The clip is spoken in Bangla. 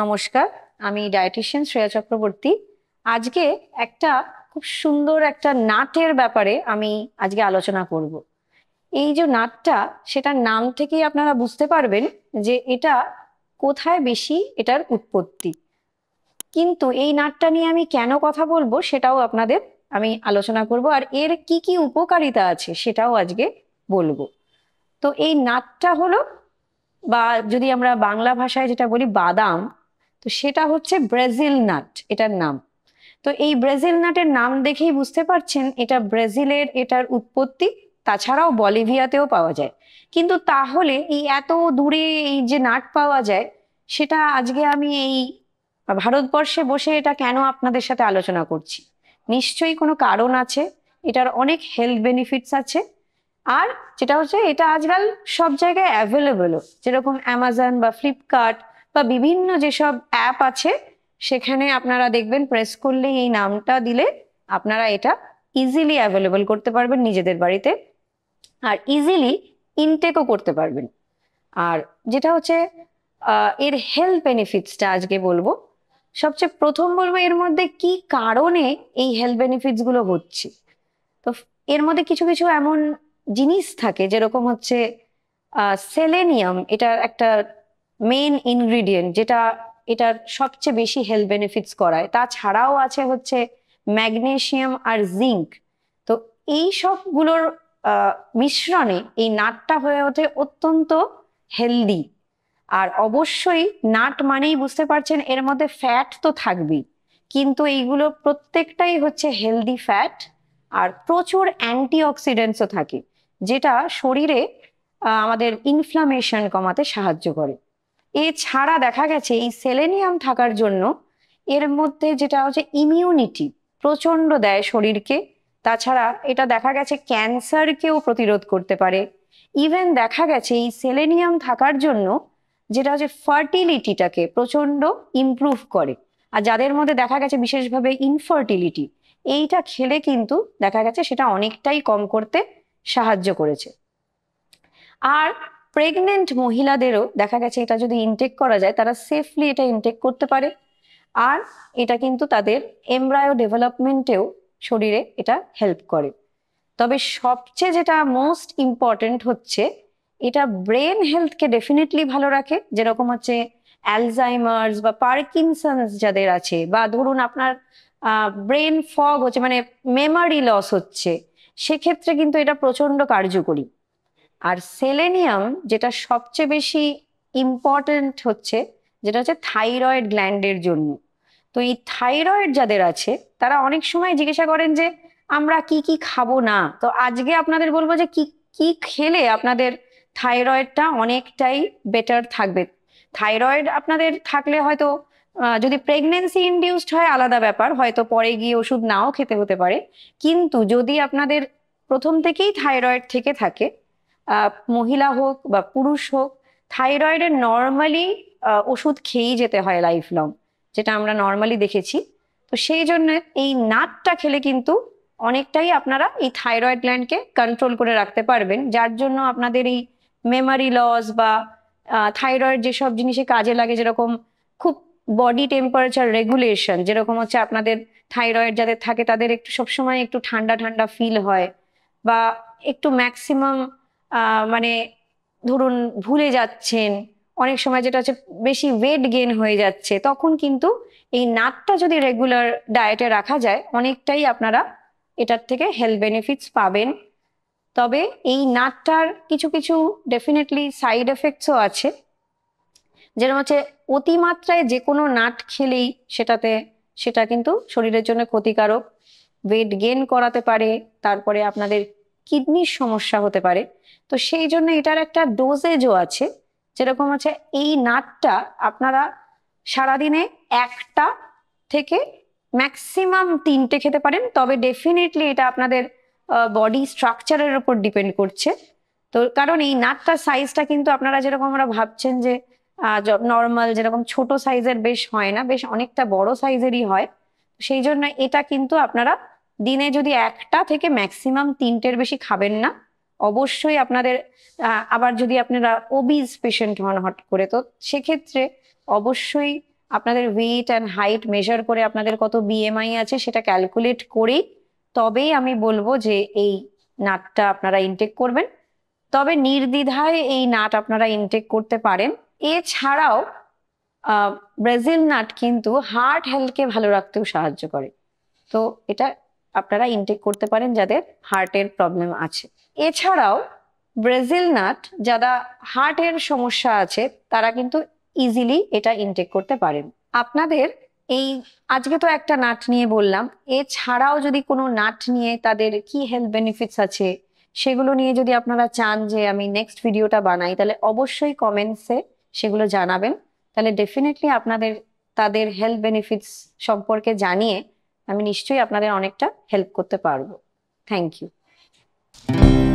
নমস্কার আমি ডায়েটিশিয়ান শ্রেয়া চক্রবর্তী আজকে একটা খুব সুন্দর একটা নাটের ব্যাপারে আমি আজকে আলোচনা করব এই যে নাটটা সেটার নাম থেকেই আপনারা বুঝতে পারবেন যে এটা কোথায় বেশি এটার উৎপত্তি কিন্তু এই নাটটা নিয়ে আমি কেন কথা বলবো সেটাও আপনাদের আমি আলোচনা করব আর এর কি কি উপকারিতা আছে সেটাও আজকে বলবো তো এই নাটটা হলো বা যদি আমরা বাংলা ভাষায় যেটা বলি বাদাম তো সেটা হচ্ছে ব্রাজিল নাট এটার নাম তো এই ব্রাজিল নাটের নাম দেখেই বুঝতে পারছেন এটা ব্রাজিলের এটার উৎপত্তি তাছাড়াও বলিভিয়াতেও পাওয়া যায় কিন্তু তাহলে এই এত দূরে এই যে নাট পাওয়া যায় সেটা আজকে আমি এই ভারতবর্ষে বসে এটা কেন আপনাদের সাথে আলোচনা করছি নিশ্চয়ই কোনো কারণ আছে এটার অনেক হেলথ বেনিফিটস আছে আর যেটা হচ্ছে এটা আজকাল সব জায়গায় অ্যাভেলেবেলও যেরকম অ্যামাজন বা ফ্লিপকার্ট বা বিভিন্ন যেসব অ্যাপ আছে সেখানে আপনারা দেখবেন প্রেস করলে এই নামটা দিলে আপনারা এটা ইজিলি অ্যাভেলেবল করতে পারবেন নিজেদের বাড়িতে আর ইজিলি ইনটেকও করতে পারবেন আর যেটা হচ্ছে এর হেলথ বেনিফিটসটা আজকে বলবো সবচেয়ে প্রথম বলবো এর মধ্যে কি কারণে এই হেলথ বেনিফিটসগুলো হচ্ছে তো এর মধ্যে কিছু কিছু এমন জিনিস থাকে যেরকম হচ্ছে সেলেনিয়াম এটার একটা মেন ইনগ্রিডিয়েন্ট যেটা এটার সবচেয়ে বেশি হেলথ বেনিফিটস করায় তাছাড়াও আছে হচ্ছে ম্যাগনেশিয়াম আর জিঙ্ক তো এই সবগুলোর মিশ্রণে এই নাটটা হয়ে ওঠে অত্যন্ত হেলদি আর অবশ্যই নাট মানেই বুঝতে পারছেন এর মধ্যে ফ্যাট তো থাকবেই কিন্তু এইগুলো প্রত্যেকটাই হচ্ছে হেলদি ফ্যাট আর প্রচুর অ্যান্টিঅক্সিডেন্টসও থাকে যেটা শরীরে আমাদের ইনফ্লামেশন কমাতে সাহায্য করে এছাড়া দেখা গেছে এই সেলেনিয়াম থাকার জন্য এর মধ্যে যেটা হচ্ছে ইমিউনিটি প্রচন্ড দেয় শরীরকে তাছাড়া এটা দেখা গেছে ক্যান্সারকেও প্রতিরোধ করতে পারে ইভেন দেখা গেছে এই সেলেনিয়াম থাকার জন্য যেটা হচ্ছে ফার্টিলিটিটাকে প্রচন্ড ইমপ্রুভ করে আর যাদের মধ্যে দেখা গেছে বিশেষভাবে ইনফার্টিলিটি এইটা খেলে কিন্তু দেখা গেছে সেটা অনেকটাই কম করতে সাহায্য করেছে আর প্রেগনেন্ট মহিলাদেরও দেখা গেছে এটা যদি ইনটেক করা যায় তারা সেফলি এটা ইনটেক করতে পারে আর এটা কিন্তু তাদের এমব্রায়ো ডেভেলপমেন্টেও শরীরে এটা হেল্প করে তবে সবচেয়ে যেটা মোস্ট ইম্পর্টেন্ট হচ্ছে এটা ব্রেন হেলথকে ডেফিনেটলি ভালো রাখে যেরকম হচ্ছে অ্যালজাইমার্স বা পার্কিনসন্স যাদের আছে বা ধরুন আপনার ব্রেন ফগ হচ্ছে মানে মেমারি লস হচ্ছে সেক্ষেত্রে কিন্তু এটা প্রচন্ড কার্যকরী আর সেলেনিয়াম যেটা সবচেয়ে বেশি ইম্পর্টেন্ট হচ্ছে যেটা হচ্ছে থাইরয়েড গ্ল্যান্ডের জন্য তো এই থাইরয়েড যাদের আছে তারা অনেক সময় জিজ্ঞাসা করেন যে আমরা কি কি খাবো না তো আজকে আপনাদের বলবো যে কি কি খেলে আপনাদের থাইরয়েডটা অনেকটাই বেটার থাকবে থাইরয়েড আপনাদের থাকলে হয়তো যদি প্রেগনেন্সি ইনডিউসড হয় আলাদা ব্যাপার হয়তো পরে গিয়ে ওষুধ নাও খেতে হতে পারে কিন্তু যদি আপনাদের প্রথম থেকেই থাইরয়েড থেকে থাকে মহিলা হোক বা পুরুষ হোক থাইরয়েডের নর্মালি ওষুধ খেয়েই যেতে হয় লাইফ লং যেটা আমরা নর্মালি দেখেছি তো সেই জন্য এই নাটটা খেলে কিন্তু অনেকটাই আপনারা এই থাইরয়েড গ্ল্যান্ডকে কন্ট্রোল করে রাখতে পারবেন যার জন্য আপনাদের এই মেমারি লস বা থাইরয়েড যেসব জিনিসে কাজে লাগে যেরকম খুব বডি টেম্পারেচার রেগুলেশন যেরকম হচ্ছে আপনাদের থাইরয়েড যাদের থাকে তাদের একটু সবসময় একটু ঠান্ডা ঠান্ডা ফিল হয় বা একটু ম্যাক্সিমাম মানে ধরুন ভুলে যাচ্ছেন অনেক সময় যেটা হচ্ছে বেশি ওয়েট গেন হয়ে যাচ্ছে তখন কিন্তু এই নাটটা যদি রেগুলার ডায়েটে রাখা যায় অনেকটাই আপনারা এটার থেকে হেলথ বেনিফিটস পাবেন তবে এই নাটটার কিছু কিছু ডেফিনেটলি সাইড এফেক্টসও আছে যেরকম হচ্ছে অতিমাত্রায় যে কোনো নাট খেলেই সেটাতে সেটা কিন্তু শরীরের জন্য ক্ষতিকারক ওয়েট গেন করাতে পারে তারপরে আপনাদের কিডনির সমস্যা হতে পারে তো সেই জন্য এটার একটা ডোজেজও আছে যেরকম হচ্ছে এই নাটটা আপনারা সারাদিনে একটা থেকে ম্যাক্সিমাম তিনটে খেতে পারেন তবে ডেফিনেটলি এটা আপনাদের বডি স্ট্রাকচারের উপর ডিপেন্ড করছে তো কারণ এই নাটটার সাইজটা কিন্তু আপনারা যেরকম আমরা ভাবছেন যে নর্মাল যেরকম ছোট সাইজের বেশ হয় না বেশ অনেকটা বড় সাইজেরই হয় সেই জন্য এটা কিন্তু আপনারা দিনে যদি একটা থেকে ম্যাক্সিমাম তিনটের বেশি খাবেন না অবশ্যই আপনাদের আবার যদি আপনারা ওবিজ পেশেন্ট হন হট করে তো সেক্ষেত্রে অবশ্যই আপনাদের ওয়েট অ্যান্ড হাইট মেজার করে আপনাদের কত বিএমআই আছে সেটা ক্যালকুলেট করেই তবেই আমি বলবো যে এই নাটটা আপনারা ইনটেক করবেন তবে নির্দ্বিধায় এই নাট আপনারা ইনটেক করতে পারেন এছাড়াও ব্রাজিল নাট কিন্তু হার্ট হেলথকে ভালো রাখতেও সাহায্য করে তো এটা আপনারা ইনটেক করতে পারেন যাদের হার্টের প্রবলেম আছে এছাড়াও ব্রাজিল নাট যারা হার্টের সমস্যা আছে তারা কিন্তু ইজিলি এটা ইনটেক করতে পারেন আপনাদের এই আজকে তো একটা নাট নিয়ে বললাম এছাড়াও যদি কোনো নাট নিয়ে তাদের কি হেলথ বেনিফিটস আছে সেগুলো নিয়ে যদি আপনারা চান যে আমি নেক্সট ভিডিওটা বানাই তাহলে অবশ্যই কমেন্টসে সেগুলো জানাবেন তাহলে ডেফিনেটলি আপনাদের তাদের হেলথ বেনিফিটস সম্পর্কে জানিয়ে আমি নিশ্চয়ই আপনাদের অনেকটা হেল্প করতে পারবো থ্যাংক ইউ